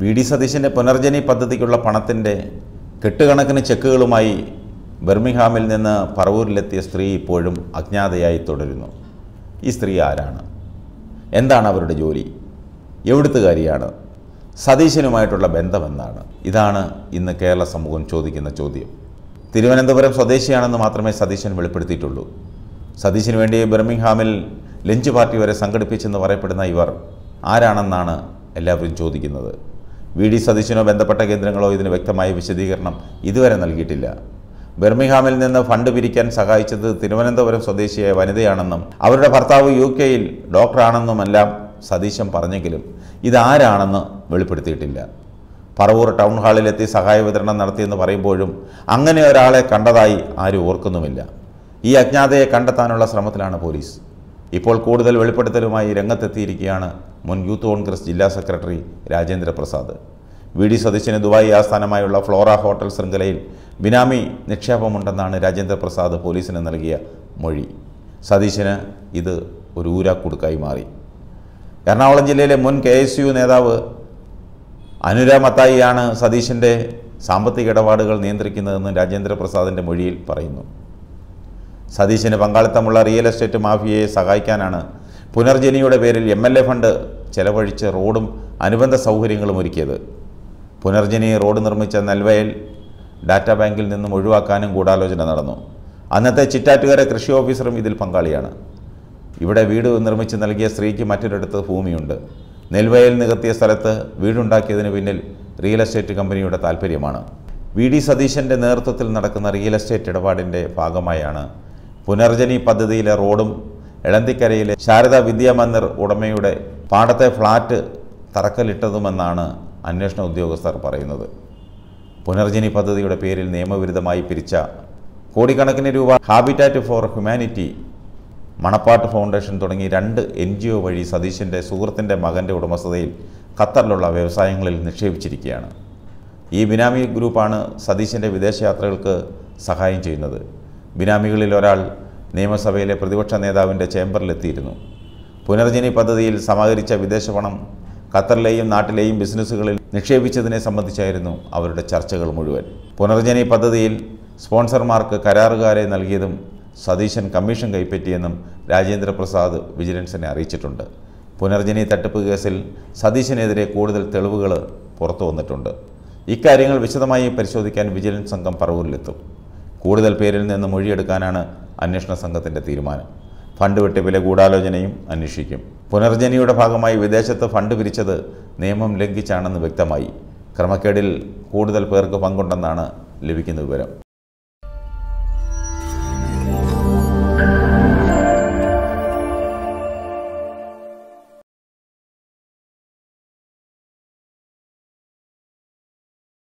V D സതീശൻ്റെ പുനർജനി പദ്ധതിക്കുള്ള പണത്തിൻ്റെ കെട്ടുകണക്കിന് ചെക്കുകളുമായി ബെർമിഹാമിൽ നിന്ന് പറവൂരിലെത്തിയ സ്ത്രീ ഇപ്പോഴും അജ്ഞാതയായി തുടരുന്നു ഈ സ്ത്രീ ആരാണ് എന്താണ് അവരുടെ ജോലി എവിടുത്തുകാരിയാണ് സതീശനുമായിട്ടുള്ള ബന്ധമെന്നാണ് ഇതാണ് ഇന്ന് കേരള സമൂഹം ചോദിക്കുന്ന ചോദ്യം തിരുവനന്തപുരം സ്വദേശിയാണെന്ന് മാത്രമേ സതീശൻ വെളിപ്പെടുത്തിയിട്ടുള്ളൂ സതീശന് വേണ്ടി ബെർമിംഗ്ഹാമിൽ ലഞ്ച് പാർട്ടി വരെ സംഘടിപ്പിച്ചെന്ന് പറയപ്പെടുന്ന ഇവർ ആരാണെന്നാണ് എല്ലാവരും ചോദിക്കുന്നത് വി ഡി സതീശനോ ബന്ധപ്പെട്ട കേന്ദ്രങ്ങളോ ഇതിന് വ്യക്തമായ വിശദീകരണം ഇതുവരെ നൽകിയിട്ടില്ല ബെർമിഹാമിൽ നിന്ന് ഫണ്ട് പിരിക്കാൻ സഹായിച്ചത് തിരുവനന്തപുരം സ്വദേശിയായ വനിതയാണെന്നും അവരുടെ ഭർത്താവ് യു കെയിൽ ഡോക്ടറാണെന്നുമെല്ലാം സതീശൻ പറഞ്ഞെങ്കിലും ഇതാരാണെന്ന് വെളിപ്പെടുത്തിയിട്ടില്ല പറവൂർ ടൗൺ ഹാളിലെത്തി സഹായ വിതരണം നടത്തിയെന്ന് പറയുമ്പോഴും അങ്ങനെ ഒരാളെ കണ്ടതായി ആരും ഓർക്കുന്നുമില്ല ഈ അജ്ഞാതയെ കണ്ടെത്താനുള്ള ശ്രമത്തിലാണ് പോലീസ് ഇപ്പോൾ കൂടുതൽ വെളിപ്പെടുത്തലുമായി രംഗത്തെത്തിയിരിക്കുകയാണ് മുൻ യൂത്ത് കോൺഗ്രസ് ജില്ലാ secretary Rajendra Prasad V D സതീശന് ദുബായ് ആസ്ഥാനമായുള്ള ഫ്ലോറ ഹോട്ടൽ ശൃംഖലയിൽ ബിനാമി നിക്ഷേപമുണ്ടെന്നാണ് രാജേന്ദ്ര പ്രസാദ് പോലീസിന് നൽകിയ മൊഴി സതീശന് ഇത് ഒരു ഊരാക്കുടുക്കായി മാറി എറണാകുളം ജില്ലയിലെ മുൻ കെ എസ് യു നേതാവ് അനുര മത്തായിയാണ് സതീശൻ്റെ സാമ്പത്തിക ഇടപാടുകൾ നിയന്ത്രിക്കുന്നതെന്ന് രാജേന്ദ്ര പ്രസാദിൻ്റെ മൊഴിയിൽ പറയുന്നു സതീശന് പങ്കാളിത്തമുള്ള റിയൽ എസ്റ്റേറ്റ് മാഫിയയെ സഹായിക്കാനാണ് പുനർജനിയുടെ പേരിൽ എം എൽ എ ഫണ്ട് ചെലവഴിച്ച് റോഡും അനുബന്ധ സൗകര്യങ്ങളും ഒരുക്കിയത് പുനർജനി റോഡ് നിർമ്മിച്ച നെൽവയൽ ഡാറ്റാ ബാങ്കിൽ നിന്നും ഒഴിവാക്കാനും ഗൂഢാലോചന നടന്നു അന്നത്തെ ചിറ്റാറ്റുകര കൃഷി ഓഫീസറും ഇതിൽ പങ്കാളിയാണ് ഇവിടെ വീട് നിർമ്മിച്ച് നൽകിയ സ്ത്രീക്ക് മറ്റൊരിടത്ത് ഭൂമിയുണ്ട് നെൽവയൽ നികത്തിയ സ്ഥലത്ത് വീടുണ്ടാക്കിയതിന് പിന്നിൽ റിയൽ എസ്റ്റേറ്റ് കമ്പനിയുടെ താൽപ്പര്യമാണ് വി ഡി സതീശൻ്റെ നേതൃത്വത്തിൽ നടക്കുന്ന റിയൽ എസ്റ്റേറ്റ് ഇടപാടിൻ്റെ ഭാഗമായാണ് പുനർജനി പദ്ധതിയിലെ റോഡും എളന്തിക്കരയിലെ ശാരദ വിദ്യാമന്ദിർ ഉടമയുടെ പാടത്തെ ഫ്ളാറ്റ് തറക്കല്ലിട്ടതുമെന്നാണ് അന്വേഷണ ഉദ്യോഗസ്ഥർ പറയുന്നത് പുനർജനി പദ്ധതിയുടെ പേരിൽ നിയമവിരുദ്ധമായി പിരിച്ച കോടിക്കണക്കിന് രൂപ Habitat for Humanity Manappat Foundation തുടങ്ങി രണ്ട് എൻ ജി ഒ വഴി സതീശൻ്റെ സുഹൃത്തിൻ്റെ മകൻ്റെ ഉടമസ്ഥതയിൽ ഖത്തറിലുള്ള വ്യവസായങ്ങളിൽ നിക്ഷേപിച്ചിരിക്കുകയാണ് ഈ ബിനാമി ഗ്രൂപ്പാണ് സതീശൻ്റെ വിദേശയാത്രകൾക്ക് സഹായം ചെയ്യുന്നത് ബിനാമികളിൽ ഒരാൾ നിയമസഭയിലെ പ്രതിപക്ഷ നേതാവിൻ്റെ ചേംബറിലെത്തിയിരുന്നു പുനർജനി പദ്ധതിയിൽ സമാഹരിച്ച വിദേശ പണം ഖത്തറിലെയും നാട്ടിലെയും ബിസിനസ്സുകളിൽ നിക്ഷേപിച്ചതിനെ സംബന്ധിച്ചായിരുന്നു അവരുടെ ചർച്ചകൾ മുഴുവൻ പുനർജനി പദ്ധതിയിൽ സ്പോൺസർമാർക്ക് കരാറുകാരെ നൽകിയതും സതീശൻ കമ്മീഷൻ കൈപ്പറ്റിയെന്നും രാജേന്ദ്ര പ്രസാദ് വിജിലൻസിനെ അറിയിച്ചിട്ടുണ്ട് പുനർജനി തട്ടിപ്പ് കേസിൽ സതീശനെതിരെ കൂടുതൽ തെളിവുകൾ പുറത്തു വന്നിട്ടുണ്ട് ഇക്കാര്യങ്ങൾ വിശദമായി പരിശോധിക്കാൻ വിജിലൻസ് സംഘം പറവൂരിലെത്തും കൂടുതൽ പേരിൽ നിന്ന് മൊഴിയെടുക്കാനാണ് അന്വേഷണ സംഘത്തിൻ്റെ തീരുമാനം ഫണ്ട് വെട്ടിപ്പിലെ ഗൂഢാലോചനയും അന്വേഷിക്കും പുനർജനിയുടെ ഭാഗമായി വിദേശത്ത് ഫണ്ട് പിരിച്ചത് നിയമം ലംഘിച്ചാണെന്ന് വ്യക്തമായി ക്രമക്കേടിൽ കൂടുതൽ പേർക്ക് പങ്കുണ്ടെന്നാണ് ലഭിക്കുന്ന വിവരം